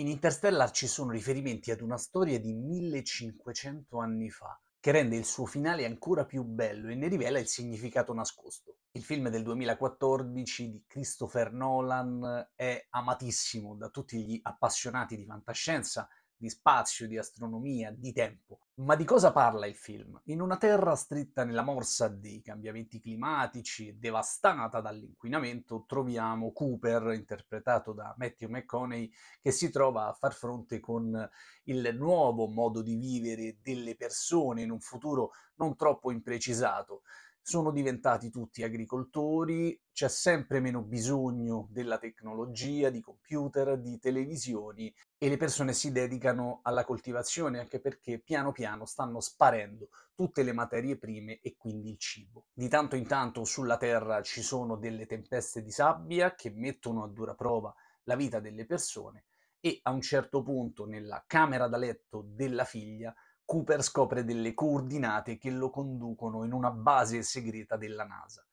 In Interstellar ci sono riferimenti ad una storia di 1500 anni fa, che rende il suo finale ancora più bello e ne rivela il significato nascosto. Il film del 2014 di Christopher Nolan è amatissimo da tutti gli appassionati di fantascienza di spazio, di astronomia, di tempo. Ma di cosa parla il film? In una terra stretta nella morsa dei cambiamenti climatici, devastata dall'inquinamento, troviamo Cooper, interpretato da Matthew McConaughey, che si trova a far fronte con il nuovo modo di vivere delle persone in un futuro non troppo imprecisato sono diventati tutti agricoltori, c'è sempre meno bisogno della tecnologia, di computer, di televisioni e le persone si dedicano alla coltivazione anche perché piano piano stanno sparendo tutte le materie prime e quindi il cibo. Di tanto in tanto sulla terra ci sono delle tempeste di sabbia che mettono a dura prova la vita delle persone e a un certo punto nella camera da letto della figlia Cooper scopre delle coordinate che lo conducono in una base segreta della NASA.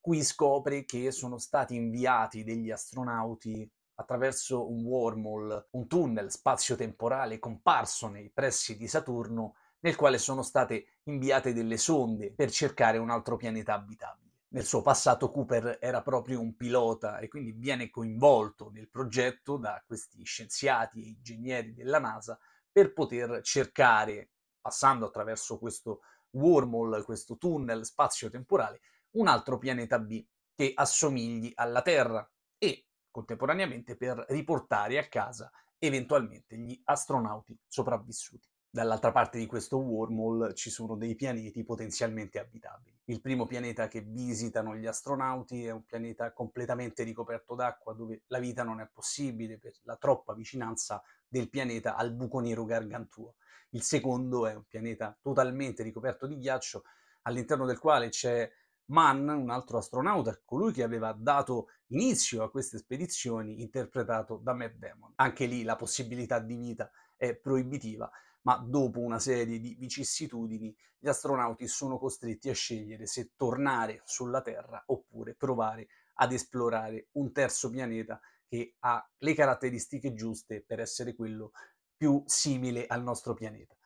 Qui scopre che sono stati inviati degli astronauti attraverso un wormhole, un tunnel spazio-temporale comparso nei pressi di Saturno, nel quale sono state inviate delle sonde per cercare un altro pianeta abitabile. Nel suo passato Cooper era proprio un pilota e quindi viene coinvolto nel progetto da questi scienziati e ingegneri della NASA per poter cercare passando attraverso questo wormhole, questo tunnel spazio-temporale, un altro pianeta B che assomigli alla Terra e contemporaneamente per riportare a casa eventualmente gli astronauti sopravvissuti. Dall'altra parte di questo wormhole ci sono dei pianeti potenzialmente abitabili. Il primo pianeta che visitano gli astronauti è un pianeta completamente ricoperto d'acqua dove la vita non è possibile per la troppa vicinanza del pianeta al buco nero gargantuo. Il secondo è un pianeta totalmente ricoperto di ghiaccio, all'interno del quale c'è Mann, un altro astronauta, colui che aveva dato inizio a queste spedizioni, interpretato da Matt Damon. Anche lì la possibilità di vita è proibitiva, ma dopo una serie di vicissitudini gli astronauti sono costretti a scegliere se tornare sulla Terra oppure provare ad esplorare un terzo pianeta che ha le caratteristiche giuste per essere quello più simile al nostro pianeta.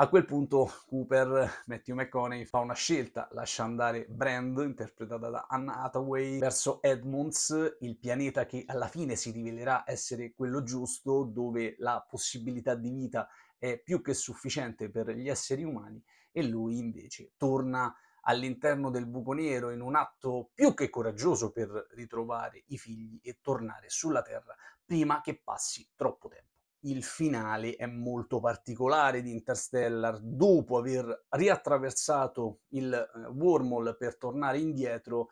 A quel punto Cooper, Matthew McConaughey, fa una scelta, lascia andare Brand, interpretata da Anna Hathaway, verso Edmonds, il pianeta che alla fine si rivelerà essere quello giusto, dove la possibilità di vita è più che sufficiente per gli esseri umani, e lui invece torna all'interno del buco nero in un atto più che coraggioso per ritrovare i figli e tornare sulla Terra prima che passi troppo tempo. Il finale è molto particolare di Interstellar. Dopo aver riattraversato il eh, wormhole per tornare indietro,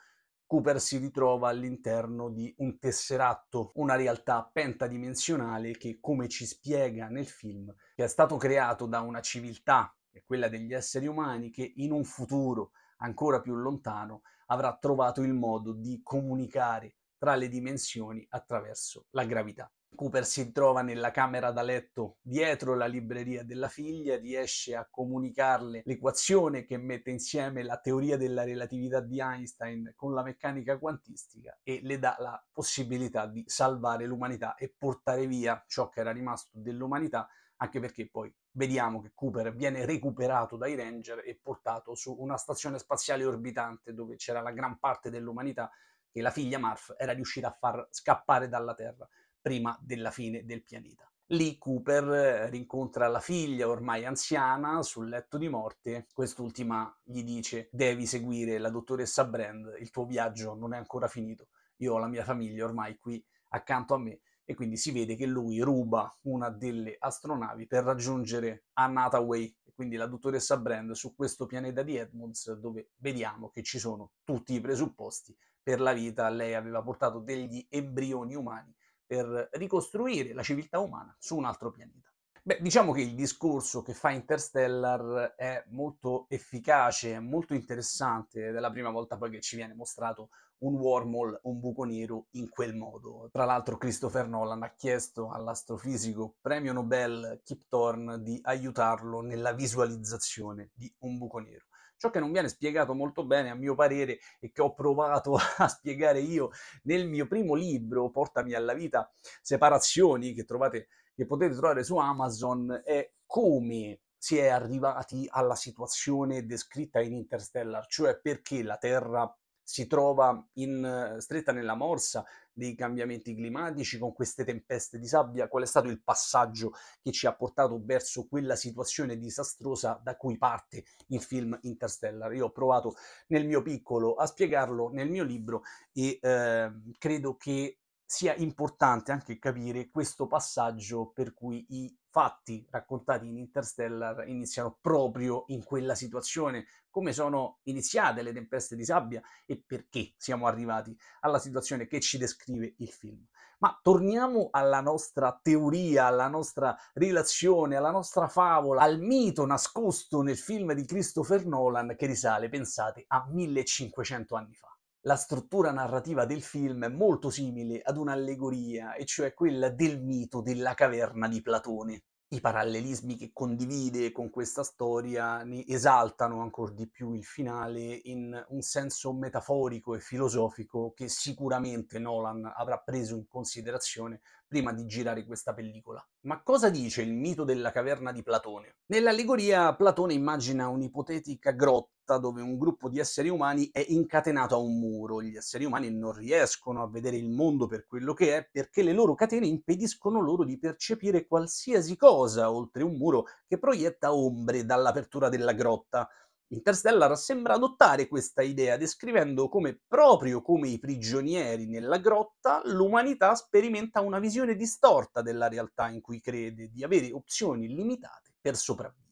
Cooper si ritrova all'interno di un tesseratto, una realtà pentadimensionale che, come ci spiega nel film, è stato creato da una civiltà, quella degli esseri umani, che in un futuro ancora più lontano, avrà trovato il modo di comunicare tra le dimensioni attraverso la gravità. Cooper si trova nella camera da letto dietro la libreria della figlia, riesce a comunicarle l'equazione che mette insieme la teoria della relatività di Einstein con la meccanica quantistica e le dà la possibilità di salvare l'umanità e portare via ciò che era rimasto dell'umanità anche perché poi vediamo che Cooper viene recuperato dai Ranger e portato su una stazione spaziale orbitante dove c'era la gran parte dell'umanità che la figlia Marf era riuscita a far scappare dalla Terra prima della fine del pianeta. Lì Cooper eh, rincontra la figlia ormai anziana sul letto di morte. Quest'ultima gli dice: Devi seguire la dottoressa Brand, il tuo viaggio non è ancora finito. Io ho la mia famiglia ormai qui accanto a me e quindi si vede che lui ruba una delle astronavi per raggiungere Anne quindi la dottoressa Brand, su questo pianeta di Edmonds dove vediamo che ci sono tutti i presupposti per la vita. Lei aveva portato degli embrioni umani per ricostruire la civiltà umana su un altro pianeta. Beh, diciamo che il discorso che fa Interstellar è molto efficace, molto interessante, ed è la prima volta poi che ci viene mostrato un wormhole, un buco nero in quel modo. Tra l'altro Christopher Nolan ha chiesto all'astrofisico premio Nobel Kip Thorne di aiutarlo nella visualizzazione di un buco nero. Ciò che non viene spiegato molto bene, a mio parere, e che ho provato a spiegare io nel mio primo libro, Portami alla vita, Separazioni, che trovate che potete trovare su Amazon è come si è arrivati alla situazione descritta in Interstellar, cioè perché la Terra si trova in, eh, stretta nella morsa dei cambiamenti climatici con queste tempeste di sabbia, qual è stato il passaggio che ci ha portato verso quella situazione disastrosa da cui parte il film Interstellar. Io ho provato nel mio piccolo a spiegarlo nel mio libro e eh, credo che sia importante anche capire questo passaggio per cui i fatti raccontati in Interstellar iniziano proprio in quella situazione, come sono iniziate le tempeste di sabbia e perché siamo arrivati alla situazione che ci descrive il film. Ma torniamo alla nostra teoria, alla nostra relazione, alla nostra favola, al mito nascosto nel film di Christopher Nolan che risale, pensate, a 1500 anni fa la struttura narrativa del film è molto simile ad un'allegoria, e cioè quella del mito della caverna di Platone. I parallelismi che condivide con questa storia ne esaltano ancora di più il finale in un senso metaforico e filosofico che sicuramente Nolan avrà preso in considerazione prima di girare questa pellicola. Ma cosa dice il mito della caverna di Platone? Nell'allegoria Platone immagina un'ipotetica grotta dove un gruppo di esseri umani è incatenato a un muro. Gli esseri umani non riescono a vedere il mondo per quello che è perché le loro catene impediscono loro di percepire qualsiasi cosa oltre un muro che proietta ombre dall'apertura della grotta. Interstellar sembra adottare questa idea, descrivendo come proprio come i prigionieri nella grotta, l'umanità sperimenta una visione distorta della realtà in cui crede, di avere opzioni limitate per sopravvivere.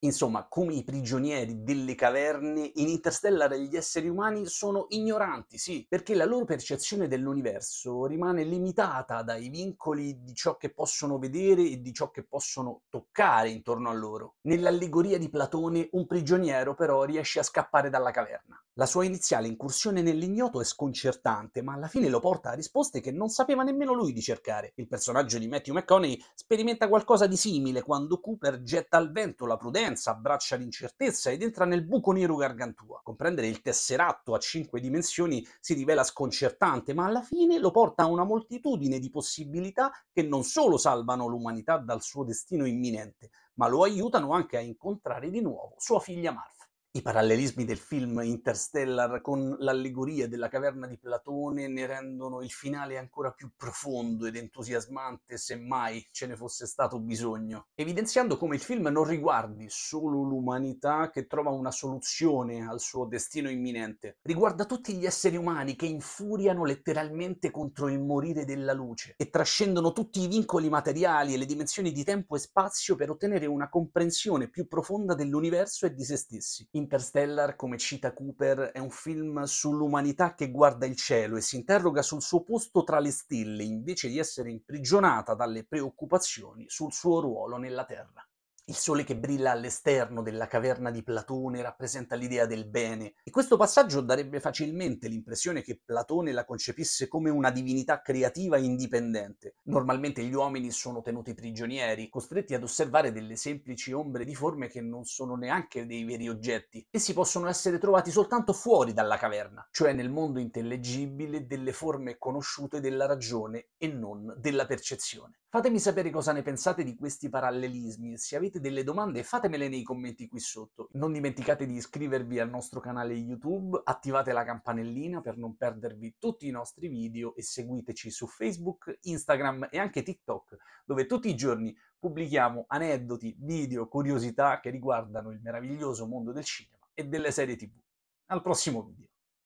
Insomma, come i prigionieri delle caverne, in Interstellar gli esseri umani sono ignoranti, sì, perché la loro percezione dell'universo rimane limitata dai vincoli di ciò che possono vedere e di ciò che possono toccare intorno a loro. Nell'allegoria di Platone, un prigioniero però riesce a scappare dalla caverna. La sua iniziale incursione nell'ignoto è sconcertante, ma alla fine lo porta a risposte che non sapeva nemmeno lui di cercare. Il personaggio di Matthew McConaughey sperimenta qualcosa di simile quando Cooper getta al vento la prudenza, abbraccia l'incertezza ed entra nel buco nero gargantua. Comprendere il tesseratto a cinque dimensioni si rivela sconcertante, ma alla fine lo porta a una moltitudine di possibilità che non solo salvano l'umanità dal suo destino imminente, ma lo aiutano anche a incontrare di nuovo sua figlia Martha i parallelismi del film Interstellar con l'allegoria della caverna di Platone ne rendono il finale ancora più profondo ed entusiasmante se mai ce ne fosse stato bisogno, evidenziando come il film non riguardi solo l'umanità che trova una soluzione al suo destino imminente, riguarda tutti gli esseri umani che infuriano letteralmente contro il morire della luce e trascendono tutti i vincoli materiali e le dimensioni di tempo e spazio per ottenere una comprensione più profonda dell'universo e di se stessi Interstellar, come cita Cooper, è un film sull'umanità che guarda il cielo e si interroga sul suo posto tra le stelle, invece di essere imprigionata dalle preoccupazioni sul suo ruolo nella Terra. Il sole che brilla all'esterno della caverna di Platone rappresenta l'idea del bene e questo passaggio darebbe facilmente l'impressione che Platone la concepisse come una divinità creativa indipendente. Normalmente gli uomini sono tenuti prigionieri, costretti ad osservare delle semplici ombre di forme che non sono neanche dei veri oggetti. Essi possono essere trovati soltanto fuori dalla caverna, cioè nel mondo intellegibile delle forme conosciute della ragione e non della percezione. Fatemi sapere cosa ne pensate di questi parallelismi e se avete avete delle domande fatemele nei commenti qui sotto. Non dimenticate di iscrivervi al nostro canale YouTube, attivate la campanellina per non perdervi tutti i nostri video e seguiteci su Facebook, Instagram e anche TikTok, dove tutti i giorni pubblichiamo aneddoti, video, curiosità che riguardano il meraviglioso mondo del cinema e delle serie TV. Al prossimo video!